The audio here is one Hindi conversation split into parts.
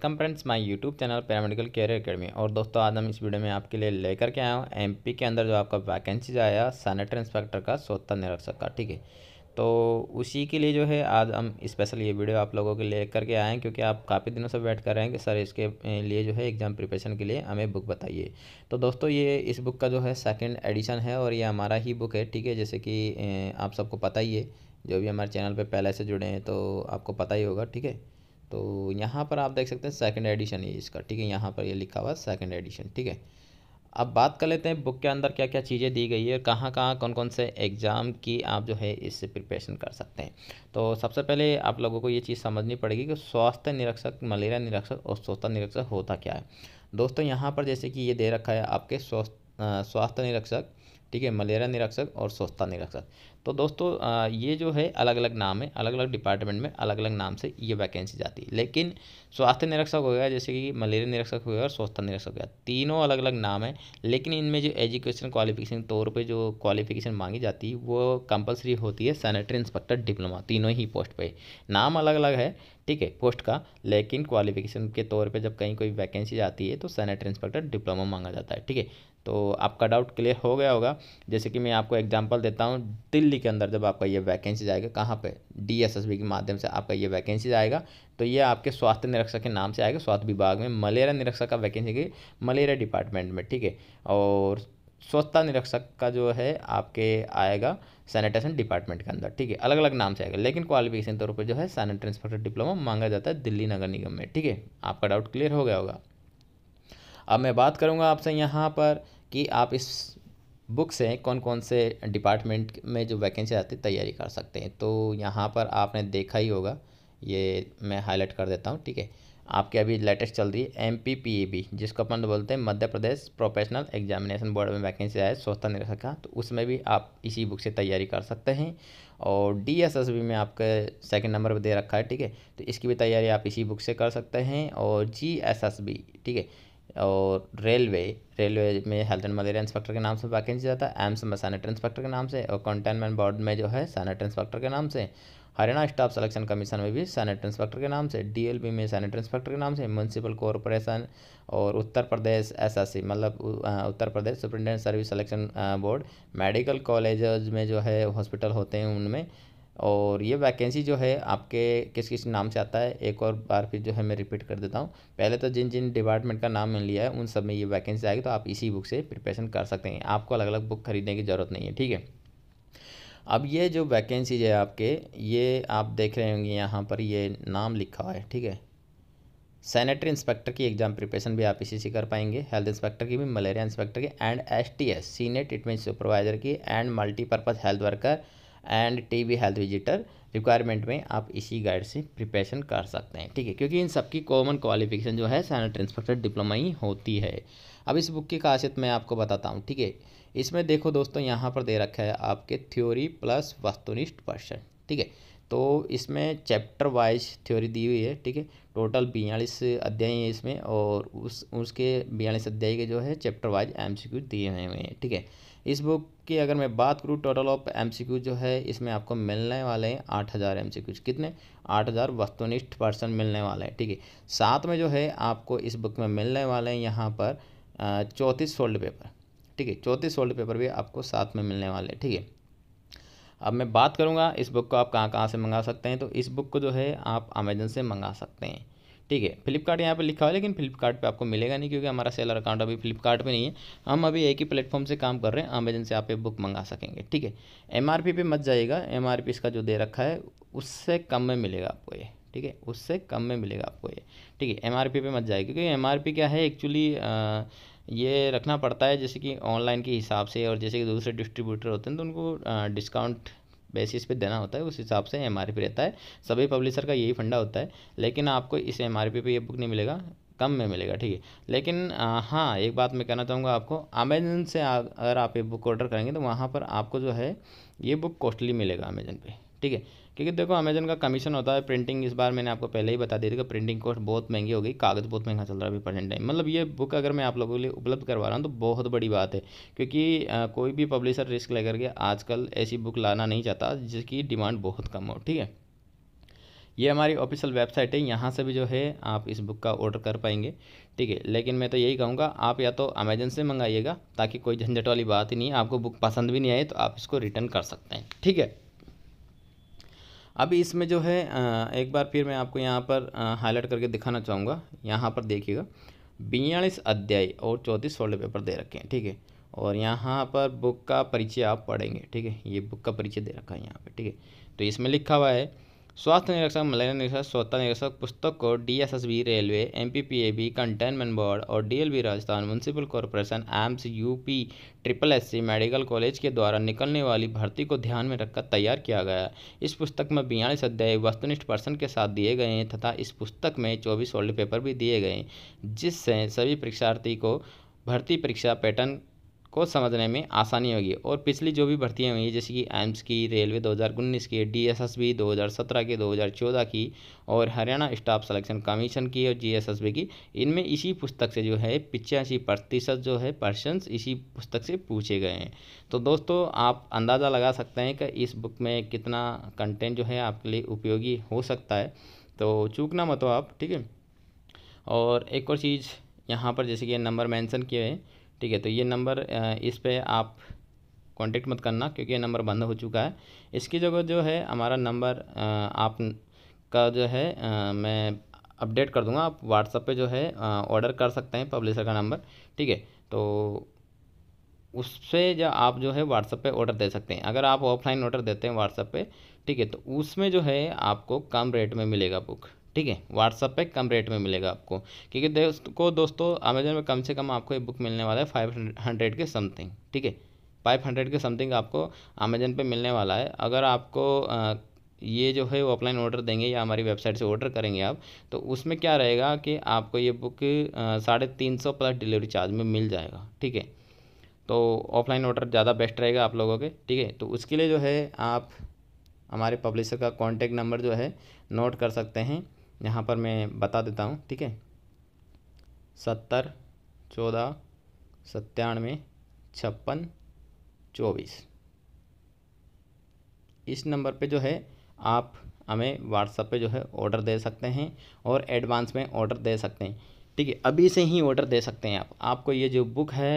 welcome friends my YouTube channel paramedical care academy और दोस्तों आज हम इस वीडियो में आपके लिए लेकर के आया हूँ एमपी के अंदर जो आपका वैकेंसीज आया सैनिटरी इंस्पेक्टर का स्वतः निरीक्षक का ठीक है तो उसी के लिए जो है आज हम स्पेशल ये वीडियो आप लोगों के लिए करके आए हैं क्योंकि आप काफ़ी दिनों से वेट कर रहे हैं कि सर इसके लिए जो है एग्ज़ाम प्रिपरेशन के लिए हमें बुक बताइए तो दोस्तों ये इस बुक का जो है सेकेंड एडिशन है और ये हमारा ही बुक है ठीक है जैसे कि आप सबको पता ही है जो भी हमारे चैनल पर पहले से जुड़े हैं तो आपको पता ही होगा ठीक है तो यहाँ पर आप देख सकते हैं सेकंड एडिशन है इसका ठीक है यहाँ पर ये यह लिखा हुआ सेकेंड सेकंड एडिशन ठीक है अब बात कर लेते हैं बुक के अंदर क्या क्या चीज़ें दी गई है कहाँ कहाँ कौन कौन से एग्ज़ाम की आप जो है इससे प्रिपरेशन कर सकते हैं तो सबसे पहले आप लोगों को ये चीज़ समझनी पड़ेगी कि स्वास्थ्य निरीक्षक मलेरिया निरीक्षक और स्वच्छता निरीक्षक होता क्या है दोस्तों यहाँ पर जैसे कि ये दे रखा है आपके स्वास्थ्य निरीक्षक ठीक है मलेरिया निरीक्षक और स्वच्छता निरीक्षक तो दोस्तों ये जो है अलग अलग नाम है अलग अलग डिपार्टमेंट में अलग अलग नाम से ये वैकेंसी जाती है लेकिन स्वास्थ्य निरीक्षक हो गया जैसे कि मलेरिया निरीक्षक हो गया और स्वास्थ्य निरीक्षक हो गया तीनों अलग अलग नाम है लेकिन इनमें जो एजुकेशन क्वालिफिकेशन तौर पर जो क्वालिफिकेशन मांगी जाती है वो कंपलसरी होती है सैनिटरी इंस्पेक्टर डिप्लोमा तीनों ही पोस्ट पर नाम अलग अलग है ठीक है पोस्ट का लेकिन क्वालिफिकेशन के तौर पर जब कहीं कोई वैकेंसी आती है तो सैनिटरी इंस्पेक्टर डिप्लोमा मांगा जाता है ठीक है तो आपका डाउट क्लियर हो गया होगा जैसे कि मैं आपको एग्जांपल देता हूँ दिल्ली के अंदर जब आपका ये वैकेंसी जाएगा कहाँ पे डीएसएसबी के माध्यम से आपका ये वैकेंसी आएगा तो ये आपके स्वास्थ्य निरीक्षक के नाम से आएगा स्वास्थ्य विभाग में मलेरिया निरीक्षक का वैकेंसी की मलेरिया डिपार्टमेंट में ठीक है और स्वच्छता निरीक्षक का जो है आपके आएगा सैनिटेशन डिपार्टमेंट के अंदर ठीक है अलग अलग नाम से आएगा लेकिन क्वालिफिकेशन तौर पर जो है सैनिटरी इंस्पेक्टर डिप्लोमा मांगा जाता है दिल्ली नगर निगम में ठीक है आपका डाउट क्लियर हो गया होगा अब मैं बात करूँगा आपसे यहाँ पर कि आप इस बुक से कौन कौन से डिपार्टमेंट में जो वैकेंसी आती है तैयारी कर सकते हैं तो यहाँ पर आपने देखा ही होगा ये मैं हाईलाइट कर देता हूँ ठीक है आपके अभी लेटेस्ट चल रही है M P P A B जिसको अपन बोलते हैं Madhya Pradesh professional examination board में वैकेंसी आए स्वतः निरीक्षक का तो उसमें भी आप इसी बुक से तैयारी कर सकते हैं और डी एस एस बी में आपके सेकंड नंबर पर दे रखा है ठीक है तो इसकी भी तैयारी आप इसी बुक से कर सकते हैं और जी एस एस बी ठीक है और रेलवे रेलवे में हेल्थ एंड मलेरिया इंस्पेक्टर के नाम से वैकेंसी जाता है एम्स में सैनिटरी इंस्पेक्टर के नाम से और कंटेनमेंट बोर्ड में जो है सैनिटरी इंस्पेक्टर के नाम से हरियाणा स्टाफ सिलेक्शन कमीशन में भी सैनिटरी इंस्पेक्टर के नाम से डीएलबी में सैनिटरी इंस्पेक्टर के नाम से म्यूनसिपल कॉरपोरेशन और उत्तर प्रदेश एसएससी मतलब Uttar Pradesh superintendent service selection board medical college में जो है हॉस्पिटल होते हैं उनमें और ये वैकेंसी जो है आपके किस किस नाम से आता है एक और बार फिर जो है मैं रिपीट कर देता हूँ पहले तो जिन जिन डिपार्टमेंट का नाम मिल लिया है उन सब में ये वैकेंसी आएगी तो आप इसी बुक से प्रिपरेशन कर सकते हैं आपको अलग अलग बुक खरीदने की ज़रूरत नहीं है ठीक है अब ये जो वैकेंसीज है आपके ये आप देख रहे होंगे यहाँ पर ये नाम लिखा हुआ है ठीक है सैनिटरी इंस्पेक्टर की एग्जाम प्रिपरेशन भी आप इसी से कर पाएंगे हेल्थ इंस्पेक्टर की भी मलेरिया इंस्पेक्टर की and S T S senior treatment supervisor की and multipurpose health worker and T B health visitor requirement में आप इसी गाइड से प्रिपरेशन कर सकते हैं ठीक है क्योंकि इन सबकी कॉमन क्वालिफिकेशन जो है सैनिटरी इंस्पेक्टर डिप्लोमा ही होती है अब इस बुक की खासियत मैं आपको बताता हूँ ठीक है इसमें देखो दोस्तों यहाँ पर दे रखा है आपके थ्योरी प्लस वस्तुनिष्ठ पर्सन ठीक है तो इसमें चैप्टर वाइज थ्योरी दी हुई है ठीक है टोटल बयालीस अध्याय हैं इसमें और उस उसके बयालीस अध्याय के जो है चैप्टर वाइज क्यू दिए हुए हैं ठीक है इस बुक की अगर मैं बात करूँ टोटल ऑफ एम जो है इसमें आपको मिलने वाले हैं आठ हज़ार एम कितने आठ हज़ार वस्तुनिष्ठ पर्सन मिलने वाले हैं ठीक है साथ में जो है आपको इस बुक में मिलने वाले हैं यहाँ पर चौंतीस सोल्ड पेपर ठीक है चौंतीस सोल्ड पेपर भी आपको साथ में मिलने वाले हैं ठीक है अब मैं बात करूँगा इस बुक को आप कहाँ कहाँ से मंगा सकते हैं तो इस बुक को जो है आप अमेजन से मंगा सकते हैं ठीक है फ्लिपकार्ट यहाँ पर लिखा हुआ है लेकिन फ्लिपकार्ट पे आपको मिलेगा नहीं क्योंकि हमारा सेलर अकाउंट अभी फ्लिपकार्ट पे नहीं है हम अभी एक ही प्लेटफॉर्म से काम कर रहे हैं अमेजन से आप ये बुक मंगा सकेंगे ठीक है एम आर पे मत जाइएगा एम इसका जो दे रखा है उससे कम में मिलेगा आपको ये ठीक है उससे कम में मिलेगा आपको ये ठीक है एम पे मत जाएगी क्योंकि एम क्या है एक्चुअली ये रखना पड़ता है जैसे कि ऑनलाइन के हिसाब से और जैसे कि दूसरे डिस्ट्रीब्यूटर होते हैं तो उनको डिस्काउंट बेसिस पे देना होता है उस हिसाब से एम रहता है सभी पब्लिशर का यही फंडा होता है लेकिन आपको इस एम आर पर ये बुक नहीं मिलेगा कम में मिलेगा ठीक है लेकिन आ, हाँ एक बात मैं कहना चाहूँगा आपको अमेजन से अगर आप ये बुक ऑर्डर करेंगे तो वहाँ पर आपको जो है ये बुक कॉस्टली मिलेगा अमेजन पे ठीक है क्योंकि देखो अमेजन का कमीशन होता है प्रिंटिंग इस बार मैंने आपको पहले ही बता दिया था कि प्रिंटिंग कॉस्ट बहुत महंगी हो गई कागज़ बहुत महंगा चल रहा है अभी प्रेजेंट टाइम मतलब ये बुक अगर मैं आप लोगों के लिए उपलब्ध करवा रहा हूँ तो बहुत बड़ी बात है क्योंकि आ, कोई भी पब्लिशर रिस्क लेकर के आजकल ऐसी बुक लाना नहीं चाहता जिसकी डिमांड बहुत कम हो ठीक है ये हमारी ऑफिशियल वेबसाइट है यहाँ से भी जो है आप इस बुक का ऑर्डर कर पाएंगे ठीक है लेकिन मैं तो यही कहूँगा आप या तो अमेजन से मंगाइएगा ताकि कोई झंझट वाली बात ही नहीं आपको बुक पसंद भी नहीं आए तो आप इसको रिटर्न कर सकते हैं ठीक है अब इसमें जो है एक बार फिर मैं आपको यहाँ पर हाईलाइट करके दिखाना चाहूँगा यहाँ पर देखिएगा बयालीस अध्याय और चौंतीस सोलह पेपर दे रखे हैं ठीक है और यहाँ पर बुक का परिचय आप पढ़ेंगे ठीक है ये बुक का परिचय दे रखा है यहाँ पे ठीक है तो इसमें लिखा हुआ है स्वास्थ्य निरीक्षक मलेरिया निरीक्षक स्वता निरीक्षक पुस्तक को DSSB railway MPPAB cantonment board और DLB Rajasthan municipal corporation AIIMS UP triple SC medical college के द्वारा निकलने वाली भर्ती को ध्यान में रखकर तैयार किया गया है इस पुस्तक में बयालीस अध्याय वस्तुनिष्ठ पर्सन के साथ दिए गए हैं तथा इस पुस्तक में चौबीस वर्ल्ड पेपर भी दिए गए हैं जिससे सभी परीक्षार्थी को भर्ती परीक्षा पैटर्न को समझने में आसानी होगी और पिछली जो भी भर्तियाँ हुई हैं जैसे कि एम्स की रेलवे 2019 की डीएसएसबी 2017 की 2014 की और हरियाणा स्टाफ सिलेक्शन कमीशन की और जीएसएसबी की इनमें इसी पुस्तक से जो है पिचासी प्रतिशत जो है पर्सनस इसी पुस्तक से पूछे गए हैं तो दोस्तों आप अंदाज़ा लगा सकते हैं कि इस बुक में कितना कंटेंट जो है आपके लिए उपयोगी हो सकता है तो चूकना मतो आप ठीक है और एक और चीज़ यहाँ पर जैसे कि नंबर मैंसन किए हैं ठीक है तो ये नंबर इस पर आप कांटेक्ट मत करना क्योंकि ये नंबर बंद हो चुका है इसकी जगह जो है हमारा नंबर आप का जो है मैं अपडेट कर दूंगा आप व्हाट्सअप पे जो है ऑर्डर कर सकते हैं पब्लिशर का नंबर ठीक है तो उससे जो आप जो है व्हाट्सअप पे ऑर्डर दे सकते हैं अगर आप ऑफलाइन ऑर्डर देते हैं व्हाट्सअप पे ठीक है तो उसमें जो है आपको कम रेट में मिलेगा बुक ठीक है व्हाट्सअप पे कम रेट में मिलेगा आपको क्योंकि देखो दोस्तों अमेजोन में कम से कम आपको ये बुक मिलने वाला है फाइव हंड्रेड के समथिंग ठीक है फाइव हंड्रेड के समथिंग आपको अमेजन पे मिलने वाला है अगर आपको आ, ये जो है वो ऑफलाइन ऑर्डर देंगे या हमारी वेबसाइट से ऑर्डर करेंगे आप तो उसमें क्या रहेगा कि आपको ये बुक साढ़े तीन सौ प्लस डिलीवरी चार्ज में मिल जाएगा ठीक है तो ऑफलाइन ऑर्डर ज़्यादा बेस्ट रहेगा आप लोगों के ठीक है तो उसके लिए जो है आप हमारे पब्लिशर का कॉन्टेक्ट नंबर जो है नोट कर सकते हैं यहाँ पर मैं बता देता हूँ ठीक है सत्तर चौदह सत्तानवे छप्पन चौबीस इस नंबर पे जो है आप हमें व्हाट्सअप पे जो है ऑर्डर दे सकते हैं और एडवांस में ऑर्डर दे सकते हैं ठीक है अभी से ही ऑर्डर दे सकते हैं आप आपको ये जो बुक है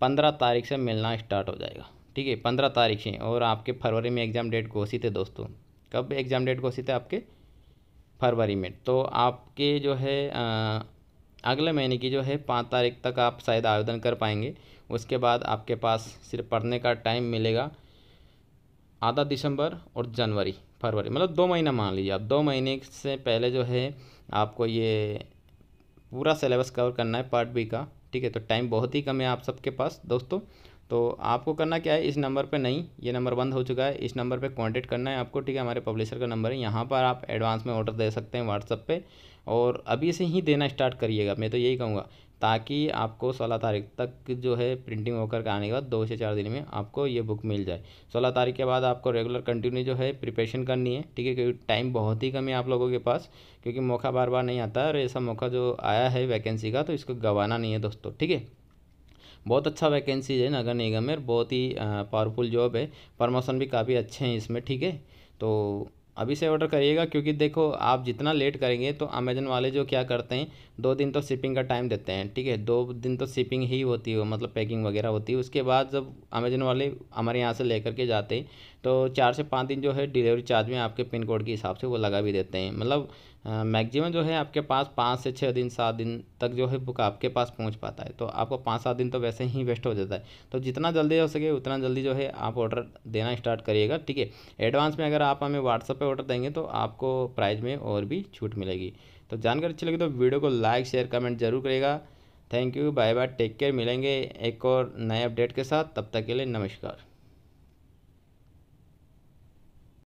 पंद्रह तारीख से मिलना स्टार्ट हो जाएगा ठीक है पंद्रह तारीख से और आपके फरवरी में एग्ज़ाम डेट घोषित है दोस्तों कब एग्ज़ाम डेट घोषित है आपके फरवरी में तो आपके जो है अगले महीने की जो है पाँच तारीख तक आप शायद आवेदन कर पाएंगे उसके बाद आपके पास सिर्फ पढ़ने का टाइम मिलेगा आधा दिसंबर और जनवरी फरवरी मतलब दो महीना मान लीजिए आप दो महीने से पहले जो है आपको ये पूरा सिलेबस कवर करना है पार्ट बी का ठीक है तो टाइम बहुत ही कम है आप सबके पास दोस्तों तो आपको करना क्या है इस नंबर पे नहीं ये नंबर बंद हो चुका है इस नंबर पे कांटेक्ट करना है आपको ठीक है हमारे पब्लिशर का नंबर है यहाँ पर आप एडवांस में ऑर्डर दे सकते हैं व्हाट्सअप पे और अभी से ही देना स्टार्ट करिएगा मैं तो यही कहूँगा ताकि आपको सोलह तारीख तक जो है प्रिंटिंग होकर के आने के बाद दो से चार दिन में आपको ये बुक मिल जाए सोलह तारीख के बाद आपको रेगुलर कंटिन्यू जो है प्रिपरेशन करनी है ठीक है क्योंकि टाइम बहुत ही कम है आप लोगों के पास क्योंकि मौका बार बार नहीं आता है और ऐसा मौका जो आया है वैकेंसी का तो इसको गंवाना नहीं है दोस्तों ठीक है बहुत अच्छा वैकेंसीज है नगर निगम में बहुत ही पावरफुल जॉब है प्रमोशन भी काफ़ी अच्छे हैं इसमें ठीक है तो अभी से ऑर्डर करिएगा क्योंकि देखो आप जितना लेट करेंगे तो अमेजन वाले जो क्या करते हैं दो दिन तो शिपिंग का टाइम देते हैं ठीक है दो दिन तो शिपिंग ही होती है हो, मतलब पैकिंग वगैरह होती है उसके बाद जब अमेजन वाले हमारे यहाँ से लेकर के जाते हैं तो चार से पाँच दिन जो है डिलीवरी चार्ज में आपके पिन कोड के हिसाब से वो लगा भी देते हैं मतलब मैक्सिमम जो है आपके पास पाँच से छः दिन सात दिन तक जो है बुक आपके पास पहुंच पाता है तो आपको पाँच सात दिन तो वैसे ही वेस्ट हो जाता है तो जितना जल्दी हो सके उतना जल्दी जो है आप ऑर्डर देना स्टार्ट करिएगा ठीक है एडवांस में अगर आप हमें व्हाट्सअप पे ऑर्डर देंगे तो आपको प्राइज़ में और भी छूट मिलेगी तो जानकारी अच्छी लगी तो वीडियो को लाइक शेयर कमेंट जरूर करिएगा thank you bye bye take care मिलेंगे एक और नए अपडेट के साथ तब तक के लिए नमस्कार